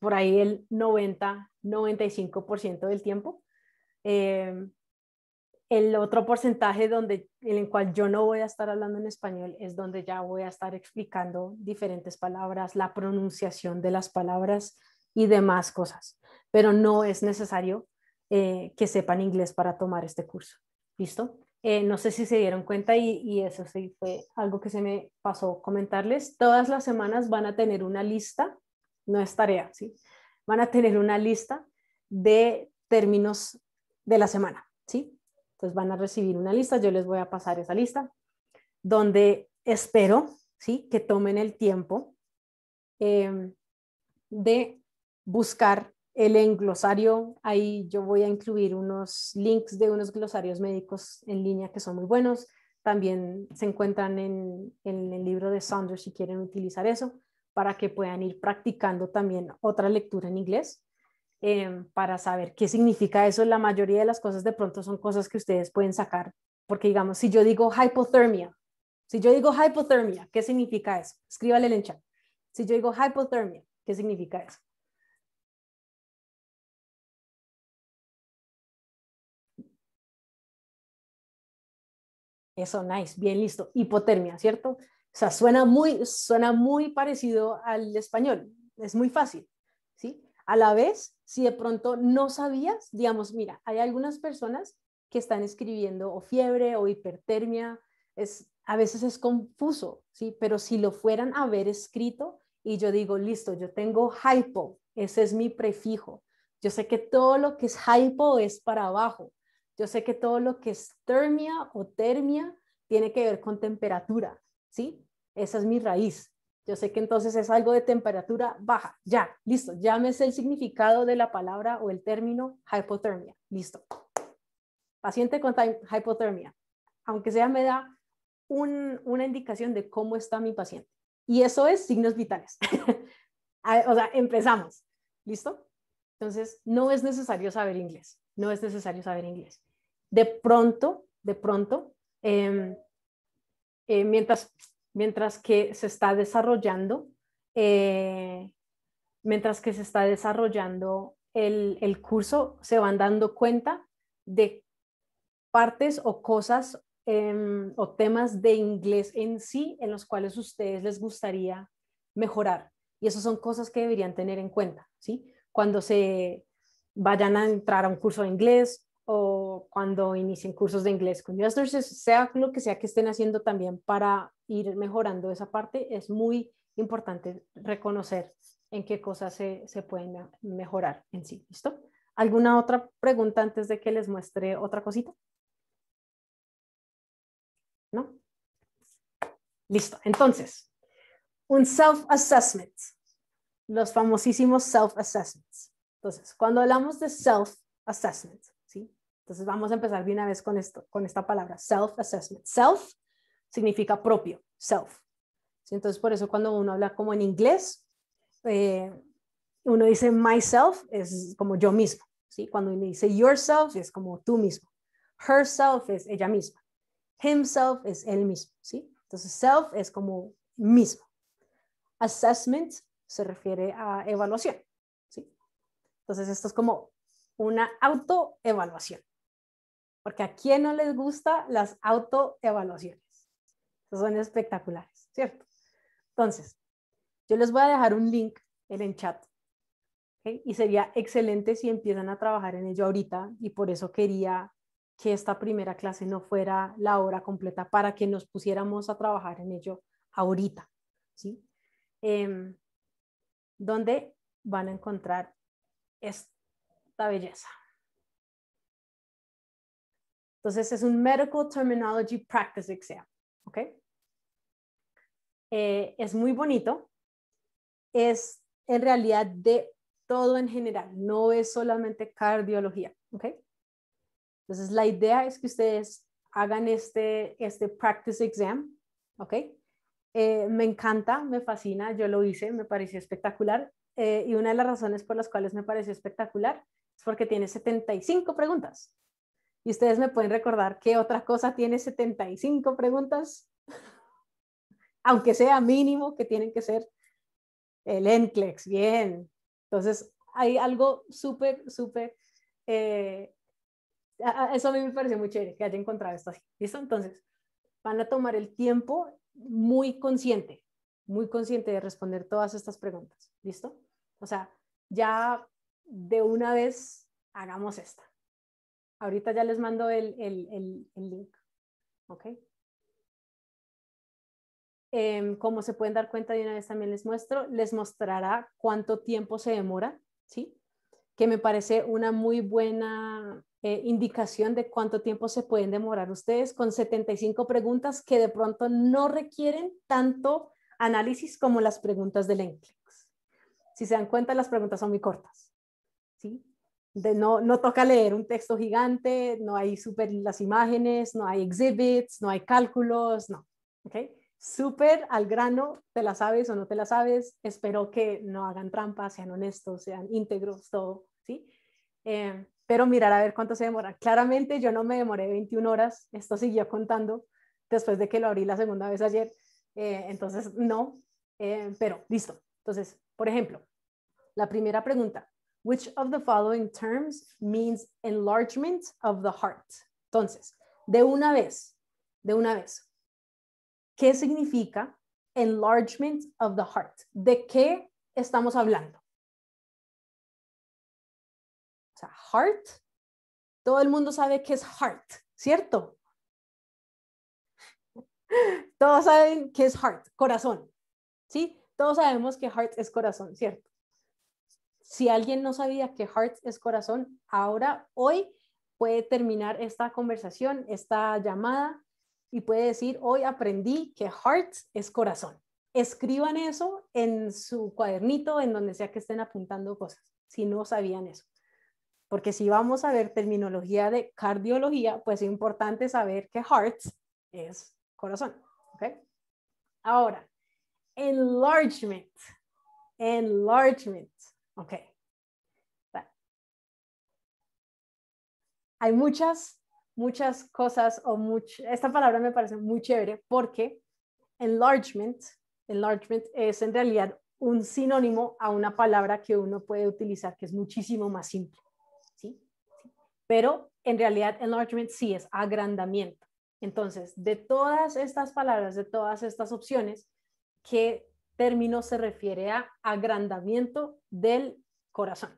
por ahí el 90, 95% del tiempo. Em, el otro porcentaje donde, en el cual yo no voy a estar hablando en español es donde ya voy a estar explicando diferentes palabras, la pronunciación de las palabras y demás cosas pero no es necesario eh, que sepan inglés para tomar este curso. ¿Listo? Eh, no sé si se dieron cuenta y, eso sí fue algo que se me pasó comentarles. Todas las semanas van a tener una lista, no es tarea, ¿sí? Van a tener una lista de términos de la semana, ¿sí? Entonces van a recibir una lista, yo les voy a pasar esa lista, donde espero, ¿sí? Que tomen el tiempo em, de buscar en glosario, ahí yo voy a incluir unos links de unos glosarios médicos en línea que son muy buenos. También se encuentran en, el libro de Saunders si quieren utilizar eso para que puedan ir practicando también otra lectura en inglés em, para saber qué significa eso. La mayoría de las cosas de pronto son cosas que ustedes pueden sacar, porque digamos, si yo digo hypothermia, si yo digo hypothermia, ¿qué significa eso? Escríbale en chat. Si yo digo hypothermia, ¿qué significa eso? Eso, nice, bien listo. Hipotermia, ¿cierto? O sea, suena muy, suena muy parecido al español. Es muy fácil, ¿sí? A la vez, si de pronto no sabías, digamos, mira, hay algunas personas que están escribiendo o fiebre o hipertermia, es, a veces es confuso, ¿sí? Pero si lo fueran a haber escrito y yo digo, listo, yo tengo hypo, ese es mi prefijo. Yo sé que todo lo que es hypo es para abajo, yo sé que todo lo que es termia o termia tiene que ver con temperatura, ¿sí? Esa es mi raíz. Yo sé que entonces es algo de temperatura baja. Ya, listo. Ya me el significado de la palabra o el término hipotermia. Listo. Paciente con hipotermia. Aunque sea, me da una indicación de cómo está mi paciente. Y eso es signos vitales. [LAUGHS] o sea, empezamos. ¿Listo? Entonces, no es necesario saber inglés. No es necesario saber inglés de pronto, de pronto, em, eh, mientras, mientras que se está desarrollando, eh, mientras que se está desarrollando el, curso, se van dando cuenta de partes o cosas em, o temas de inglés en sí en los cuales ustedes les gustaría mejorar. Y esas son cosas que deberían tener en cuenta, ¿sí? Cuando se vayan a entrar a un curso de inglés, o cuando inicien cursos de inglés con sea lo que sea que estén haciendo también para ir mejorando esa parte, es muy importante reconocer en qué cosas se, se pueden mejorar en sí. ¿Listo? ¿Alguna otra pregunta antes de que les muestre otra cosita? ¿No? Listo. Entonces, un self-assessment, los famosísimos self-assessments. Entonces, cuando hablamos de self-assessment, entonces vamos a empezar de una vez con, esta palabra, self-assessment. Self significa propio, self. Entonces por eso cuando uno habla como en inglés, eh, uno dice myself es como yo mismo. Cuando uno dice yourself es como tú mismo. Herself es ella misma. Himself es él mismo. Entonces self es como mismo. Assessment se refiere a evaluación. Entonces esto es como una autoevaluación porque a quién no les gusta las autoevaluaciones. Son espectaculares, ¿cierto? Entonces, yo les voy a dejar un link en el chat. Y sería excelente si empiezan a trabajar en ello ahorita y por eso quería que esta primera clase no fuera la hora completa para que nos pusiéramos a trabajar en ello ahorita. ¿sí? Em, donde van a encontrar esta belleza. Entonces es un Medical Terminology Practice Exam, ¿ok? Eh, es muy bonito, es en realidad de todo en general, no es solamente cardiología, ¿ok? Entonces la idea es que ustedes hagan este, este practice exam, ¿ok? Eh, me encanta, me fascina, yo lo hice, me pareció espectacular. Eh, y una de las razones por las cuales me pareció espectacular es porque tiene 75 preguntas. Y ustedes me pueden recordar qué otra cosa tiene 75 preguntas, [LAUGHS] aunque sea mínimo que tienen que ser el NCLEX. Bien. Entonces, hay algo súper, súper... Eh, eso a mí me parece muy chévere que haya encontrado esto así. ¿Listo? Entonces, van a tomar el tiempo muy consciente, muy consciente de responder todas estas preguntas. ¿Listo? O sea, ya de una vez hagamos esta. Ahorita ya les mando el, link. ¿Ok? Em, como se pueden dar cuenta de una vez también les muestro, les mostrará cuánto tiempo se demora, ¿sí? Que me parece una muy buena eh, indicación de cuánto tiempo se pueden demorar ustedes con 75 preguntas que de pronto no requieren tanto análisis como las preguntas del NCLEX. Si se dan cuenta, las preguntas son muy cortas, ¿sí? no, toca leer un texto gigante, no hay super las imágenes, no hay exhibits, no hay cálculos, no. ¿okay? Súper al grano, te la sabes o no te la sabes, espero que no hagan trampas, sean honestos, sean íntegros, todo, ¿sí? Eh, pero mirar a ver cuánto se demora. Claramente yo no me demoré 21 horas, esto siguió contando después de que lo abrí la segunda vez ayer, eh, entonces no, eh, pero listo. Entonces, por ejemplo, la primera pregunta, Which of the following terms means enlargement of the heart? Entonces, de una vez, de una vez. ¿Qué significa enlargement of the heart? ¿De qué estamos hablando? O heart, todo el mundo sabe que es heart, ¿cierto? [LAUGHS] Todos saben que es heart, corazón, ¿sí? Todos sabemos que heart es corazón, ¿cierto? si alguien no sabía que hearts es corazón, ahora, hoy, puede terminar esta conversación, esta llamada y puede decir, hoy aprendí que hearts es corazón. Escriban eso en su cuadernito, en donde sea que estén apuntando cosas, si no sabían eso. Porque si vamos a ver terminología de cardiología, pues es importante saber que hearts es corazón. ¿okay? Ahora, enlargement. Enlargement. Ok. Hay muchas, muchas cosas o esta palabra me parece muy chévere porque enlargement, enlargement es en realidad un sinónimo a una palabra que uno puede utilizar que es muchísimo más simple. ¿sí? Pero en realidad enlargement sí es agrandamiento. Entonces, de todas estas palabras, de todas estas opciones, que término se refiere a agrandamiento del corazón.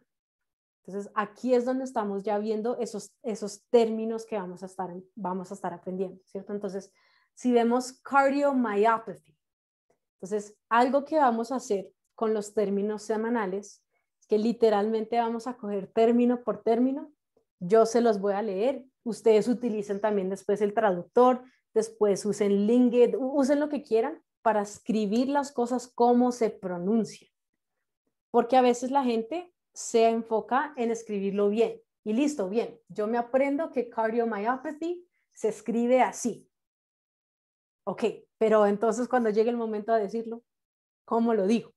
Entonces, aquí es donde estamos ya viendo esos, esos términos que vamos a, estar, vamos a estar aprendiendo, ¿cierto? Entonces, si vemos cardiomyopathy, entonces, algo que vamos a hacer con los términos semanales que literalmente vamos a coger término por término, yo se los voy a leer, ustedes utilicen también después el traductor, después usen lingue, usen lo que quieran, para escribir las cosas como se pronuncia. Porque a veces la gente se enfoca en escribirlo bien. Y listo, bien, yo me aprendo que cardiomyopathy se escribe así. Ok, pero entonces cuando llegue el momento a decirlo, ¿cómo lo digo?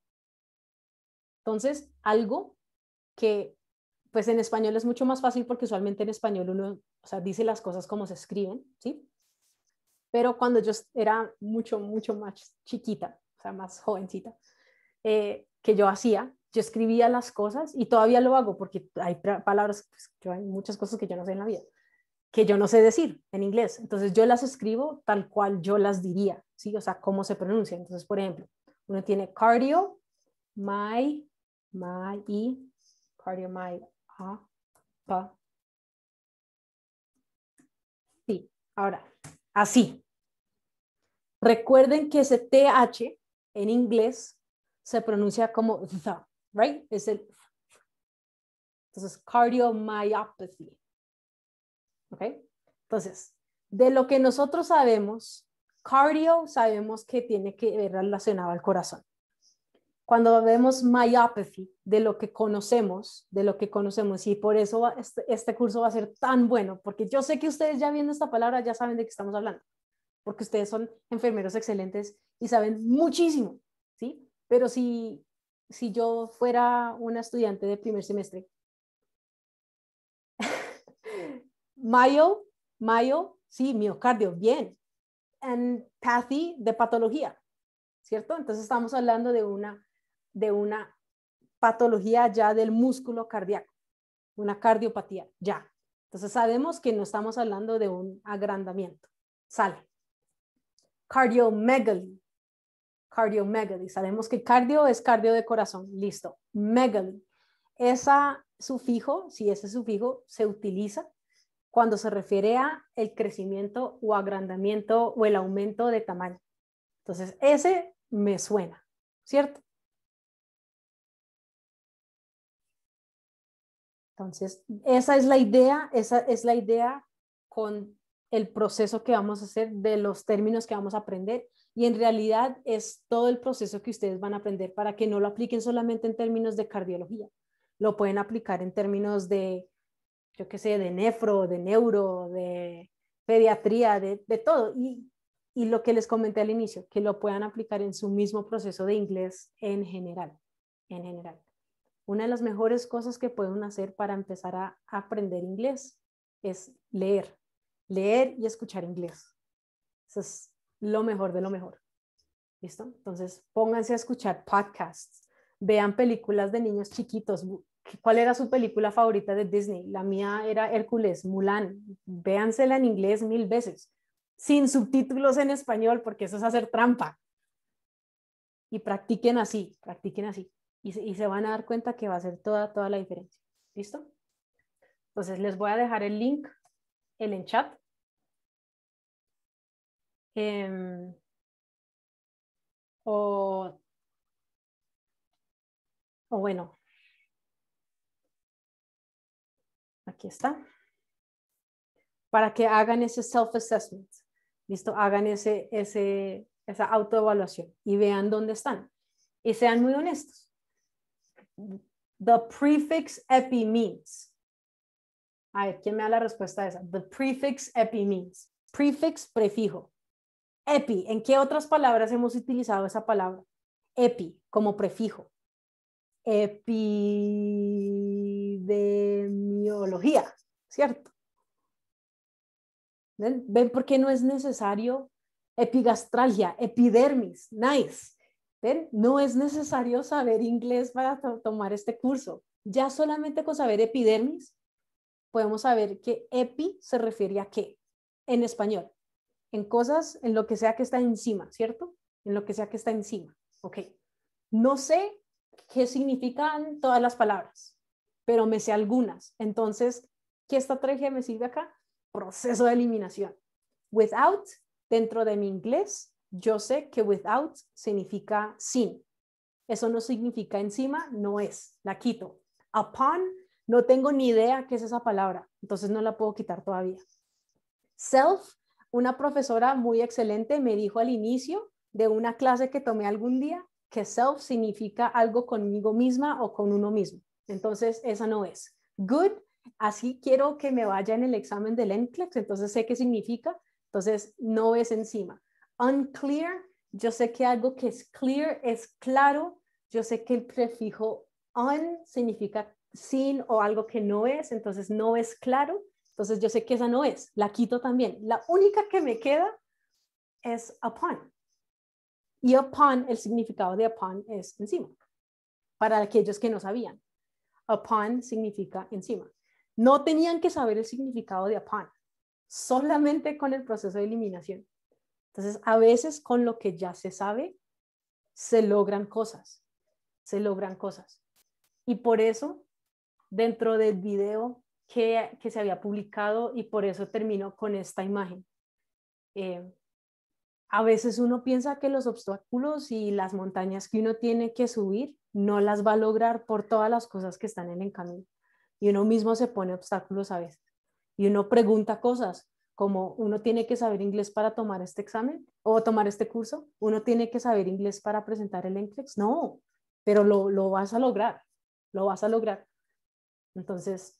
Entonces, algo que pues en español es mucho más fácil porque usualmente en español uno o sea, dice las cosas como se escriben, ¿sí? pero cuando yo era mucho, mucho más chiquita, o sea, más jovencita, eh, que yo hacía, yo escribía las cosas y todavía lo hago porque hay palabras, pues, hay muchas cosas que yo no sé en la vida, que yo no sé decir en inglés. Entonces yo las escribo tal cual yo las diría, ¿sí? O sea, cómo se pronuncia. Entonces, por ejemplo, uno tiene cardio, my, my, y, cardio, my, a, ah, pa. Sí, ahora, así. Recuerden que ese TH en inglés se pronuncia como the, right? Es el entonces cardiomyopathy. ¿Ok? Entonces, de lo que nosotros sabemos, cardio sabemos que tiene que ver relacionado al corazón, cuando vemos myopathy de lo que conocemos, de lo que conocemos, y por eso este, este, curso va a ser tan bueno, porque yo sé que ustedes ya viendo esta palabra ya saben de qué estamos hablando, porque ustedes son enfermeros excelentes y saben muchísimo, ¿sí? Pero si, si yo fuera una estudiante de primer semestre, [LAUGHS] mayo, mayo, sí, miocardio, bien, and pathy de patología, ¿cierto? Entonces estamos hablando de una de una patología ya del músculo cardíaco, una cardiopatía, ya. Entonces sabemos que no estamos hablando de un agrandamiento. Sale. Cardiomegaly. Cardiomegaly. Sabemos que cardio es cardio de corazón. Listo. Megaly. esa sufijo, si ese sufijo se utiliza cuando se refiere a el crecimiento o agrandamiento o el aumento de tamaño. Entonces, ese me suena, ¿cierto? Entonces, esa es la idea, esa es la idea con el proceso que vamos a hacer, de los términos que vamos a aprender. Y en realidad es todo el proceso que ustedes van a aprender para que no lo apliquen solamente en términos de cardiología. Lo pueden aplicar en términos de, yo qué sé, de nefro, de neuro, de pediatría, de, todo. y lo que les comenté al inicio, que lo puedan aplicar en su mismo proceso de inglés en general. En general. Una de las mejores cosas que pueden hacer para empezar a aprender inglés es leer, leer y escuchar inglés. Eso es lo mejor de lo mejor. ¿Listo? Entonces, pónganse a escuchar podcasts, vean películas de niños chiquitos. ¿Cuál era su película favorita de Disney? La mía era Hércules, Mulan. Véansela en inglés mil veces, sin subtítulos en español, porque eso es hacer trampa. Y practiquen así, practiquen así y, se van a dar cuenta que va a ser toda, la diferencia. ¿Listo? Entonces les voy a dejar el link, el en chat. Em, o, o bueno, aquí está, para que hagan ese self-assessment, ¿listo? Hagan ese, esa autoevaluación y vean dónde están y sean muy honestos the prefix epi means. A ver, ¿quién me da la respuesta a esa? The prefix epi means. Prefix, prefijo. Epi, ¿en qué otras palabras hemos utilizado esa palabra? Epi, como prefijo. Epidemiología, ¿cierto? ¿Ven? ¿Ven por qué no es necesario epigastralgia, epidermis? Nice no es necesario saber inglés para tomar este curso. Ya solamente con saber epidermis podemos saber que epi se refiere a qué en español. En cosas, en lo que sea que está encima, ¿cierto? En lo que sea que está encima. Ok. No sé qué significan todas las palabras, pero me sé algunas. Entonces, ¿qué estrategia me sirve acá? Proceso de eliminación. Without, dentro de mi inglés, yo sé que without significa sin. Eso no significa encima, no es. La quito. Upon, no tengo ni idea qué es esa palabra, entonces no la puedo quitar todavía. Self, una profesora muy excelente me dijo al inicio de una clase que tomé algún día que self significa algo conmigo misma o con uno mismo. Entonces, esa no es. Good, así quiero que me vaya en el examen del NCLEX, entonces sé qué significa, entonces no es encima unclear, yo sé que algo que es clear es claro, yo sé que el prefijo un significa sin o algo que no es, entonces no es claro, entonces yo sé que esa no es, la quito también. La única que me queda es upon. Y upon, el significado de upon es encima, para aquellos que no sabían. Upon significa encima. No tenían que saber el significado de upon, solamente con el proceso de eliminación. Entonces, a veces con lo que ya se sabe, se logran cosas, se logran cosas. Y por eso, dentro del video que, se había publicado, y por eso termino con esta imagen. Eh, a veces uno piensa que los obstáculos y las montañas que uno tiene que subir no las va a lograr por todas las cosas que están en el camino. Y uno mismo se pone obstáculos a veces. Y uno pregunta cosas como uno tiene que saber inglés para tomar este examen o tomar este curso, uno tiene que saber inglés para presentar el NCLEX. No, pero lo, lo vas a lograr, lo vas a lograr. Entonces,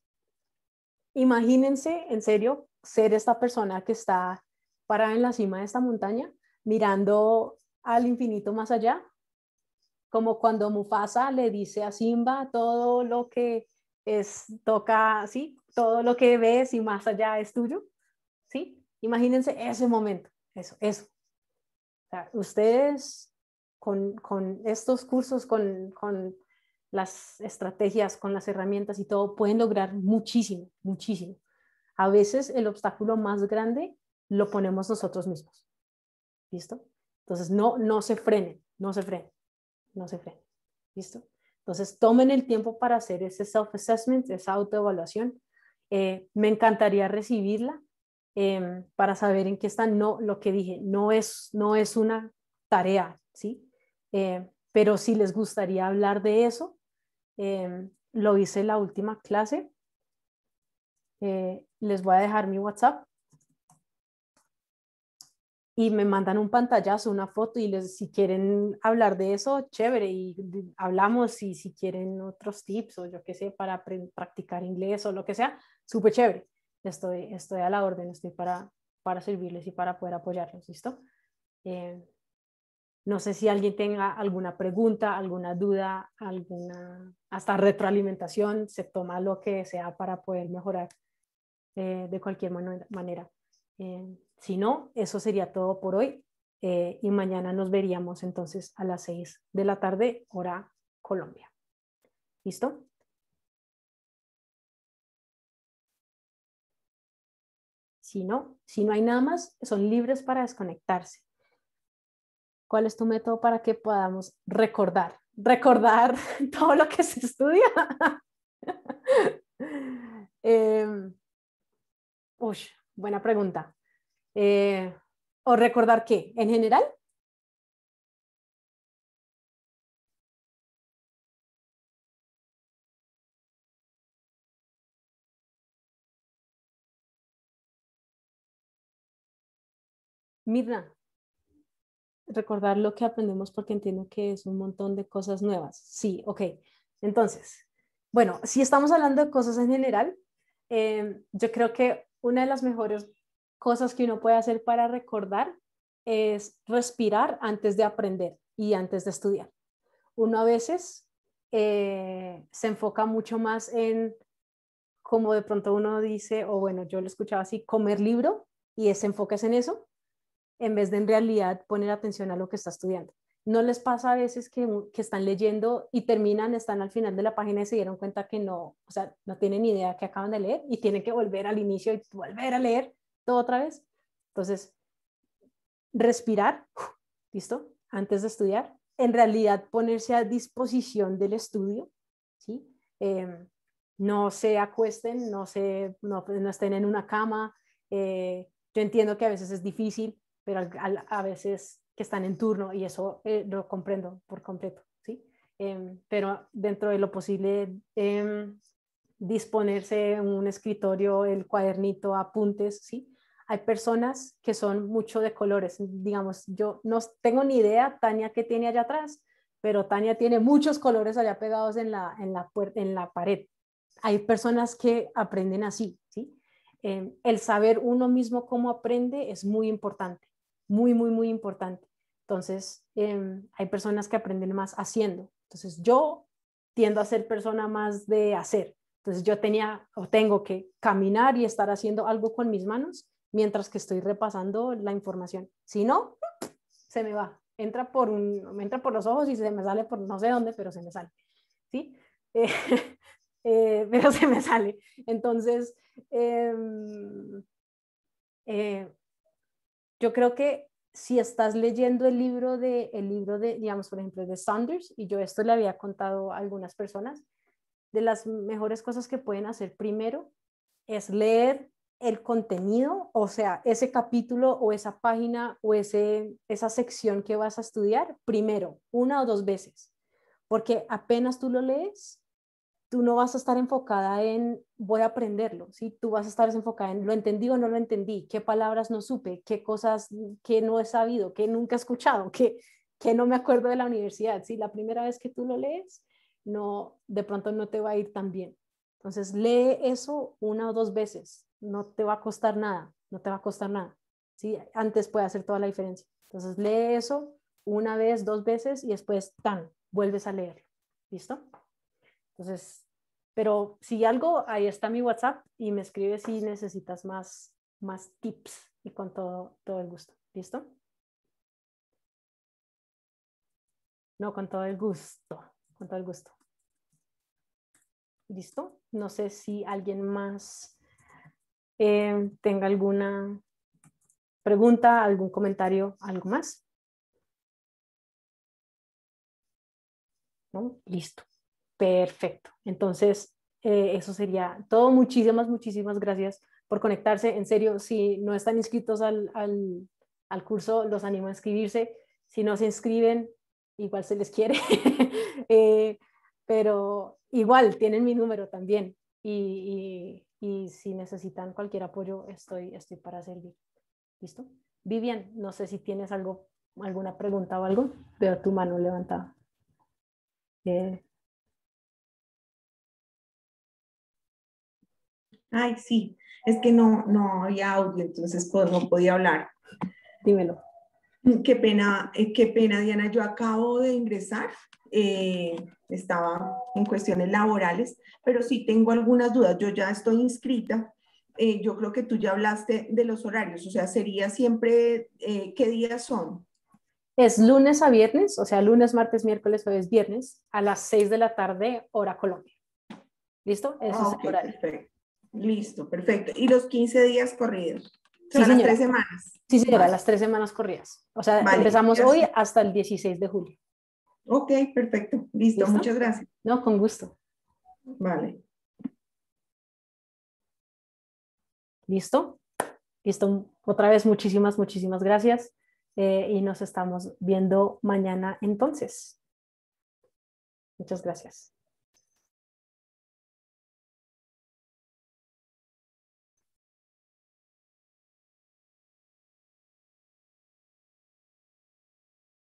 imagínense, en serio, ser esta persona que está parada en la cima de esta montaña, mirando al infinito más allá, como cuando Mufasa le dice a Simba todo lo que es toca, sí, todo lo que ves y más allá es tuyo. ¿sí? Imagínense ese momento, eso, eso. ustedes con, estos cursos, con, las estrategias, con las herramientas y todo, pueden lograr muchísimo, muchísimo. A veces el obstáculo más grande lo ponemos nosotros mismos. ¿Listo? Entonces, no, no se frenen, no se frenen, no se frenen. ¿Listo? Entonces, tomen el tiempo para hacer ese self-assessment, esa autoevaluación. Eh, me encantaría recibirla. Em, para saber en qué están. No, lo que dije, no es, no es una tarea, ¿sí? Eh, pero si les gustaría hablar de eso, em, lo hice en la última clase. Eh, les voy a dejar mi WhatsApp y me mandan un pantallazo, una foto y les, si quieren hablar de eso, chévere, y hablamos y si quieren otros tips o yo qué sé, para practicar inglés o lo que sea, súper chévere estoy, a la orden, estoy para, para servirles y para poder apoyarlos, ¿listo? Eh, no sé si alguien tenga alguna pregunta, alguna duda, alguna, hasta retroalimentación, se toma lo que sea para poder mejorar eh, de cualquier manera. Eh, si no, eso sería todo por hoy y mañana nos veríamos entonces a las 6 de la tarde, hora Colombia. ¿Listo? Si no, si no hay nada más, son libres para desconectarse. ¿Cuál es tu método para que podamos recordar? Recordar [LAUGHS] todo lo que se estudia. uy, [LAUGHS] em, buena pregunta. Eh, ¿O recordar qué? ¿En general? Mirna, recordar lo que aprendemos porque entiendo que es un montón de cosas nuevas. Sí, ok. Entonces, bueno, si estamos hablando de cosas en general, em, yo creo que una de las mejores cosas que uno puede hacer para recordar es respirar antes de aprender y antes de estudiar. Uno a veces eh, se enfoca mucho más en, como de pronto uno dice, o bueno, yo lo escuchaba así, comer libro y ese enfoque es en eso, en vez de en realidad poner atención a lo que está estudiando. ¿No les pasa a veces que, que, están leyendo y terminan, están al final de la página y se dieron cuenta que no, o sea, no tienen idea que acaban de leer y tienen que volver al inicio y volver a leer todo otra vez? Entonces, respirar, ¿listo? Antes de estudiar, en realidad ponerse a disposición del estudio, ¿sí? Em, no se acuesten, no, se, no, estén en una cama. Eh, yo entiendo que a veces es difícil, pero a veces que están en turno y eso eh, lo comprendo por completo, ¿sí? Em, pero dentro de lo posible, em, disponerse en un escritorio, el cuadernito, apuntes, ¿sí? Hay personas que son mucho de colores, digamos, yo no tengo ni idea, Tania, qué tiene allá atrás, pero Tania tiene muchos colores allá pegados en la, en la, en la pared. Hay personas que aprenden así, Em, el saber uno mismo cómo aprende es muy importante, muy, muy, muy importante. Entonces, em, hay personas que aprenden más haciendo. Entonces, yo tiendo a ser persona más de hacer. Entonces, yo tenía o tengo que caminar y estar haciendo algo con mis manos mientras que estoy repasando la información. Si no, se me va. Entra por, un, entra por los ojos y se me sale por no sé dónde, pero se me sale. ¿sí? [LAUGHS] Eh, eh, [LAUGHS] pero se me sale. Entonces, em, eh, yo creo que si estás leyendo el libro de, el libro de, digamos, por ejemplo, de Saunders, y yo esto le había contado a algunas personas, de las mejores cosas que pueden hacer primero es leer el contenido, o sea, ese capítulo o esa página o ese, esa sección que vas a estudiar primero, una o dos veces, porque apenas tú lo lees, tú no vas a estar enfocada en voy a aprenderlo, ¿sí? Tú vas a estar enfocada en lo entendí o no lo entendí, qué palabras no supe, qué cosas que no he sabido, que nunca he escuchado, que, [LAUGHS] que no me acuerdo de la universidad, ¿sí? La primera vez que tú lo lees, no, de pronto no te va a ir tan bien. Entonces, lee eso una o dos veces, no te va a costar nada, no te va a costar nada, ¿sí? Antes puede hacer toda la diferencia. Entonces, lee eso una vez, dos veces y después, tan, vuelves a leerlo, ¿listo? Entonces, pero si algo, ahí está mi WhatsApp y me escribes si necesitas más, más tips y con todo, todo el gusto. ¿Listo? No, con todo el gusto, con todo el gusto. ¿Listo? No sé si alguien más eh, tenga alguna pregunta, algún comentario, algo más. ¿No? Listo. Perfecto. Entonces, eh, eso sería todo. Muchísimas, muchísimas gracias por conectarse. En serio, si no están inscritos al, curso, los animo a inscribirse. Si no se inscriben, igual se les quiere. [LAUGHS] Eh, pero igual, tienen mi número también. Y, si necesitan cualquier apoyo, estoy, estoy para servir. ¿Listo? Vivian, no sé si tienes algo, alguna pregunta o algo. Veo tu mano levantada. Eh, Ay, sí, es que no, no había audio, entonces pues, no podía hablar. Dímelo. Mm, qué pena, eh, qué pena, Diana. Yo acabo de ingresar, eh, estaba en cuestiones laborales, pero sí tengo algunas dudas. Yo ya estoy inscrita. Eh, yo creo que tú ya hablaste de los horarios, o sea, sería siempre, ¿qué días son? Es lunes a viernes, o sea, lunes, martes, miércoles, jueves, viernes, a las 6 de la tarde, hora Colombia. ¿Listo? Eso es ah, el horario. Perfecto. Listo, perfecto. ¿Y los 15 días corridos? Son las tres semanas. Sí, señora, las tres semanas corridas. O sea, empezamos hoy hasta el 16 de julio. Ok, perfecto. Listo, muchas gracias. No, con gusto. Vale. ¿Listo? Listo. Otra vez, muchísimas, muchísimas gracias. Eh, y nos estamos viendo mañana entonces. Muchas gracias.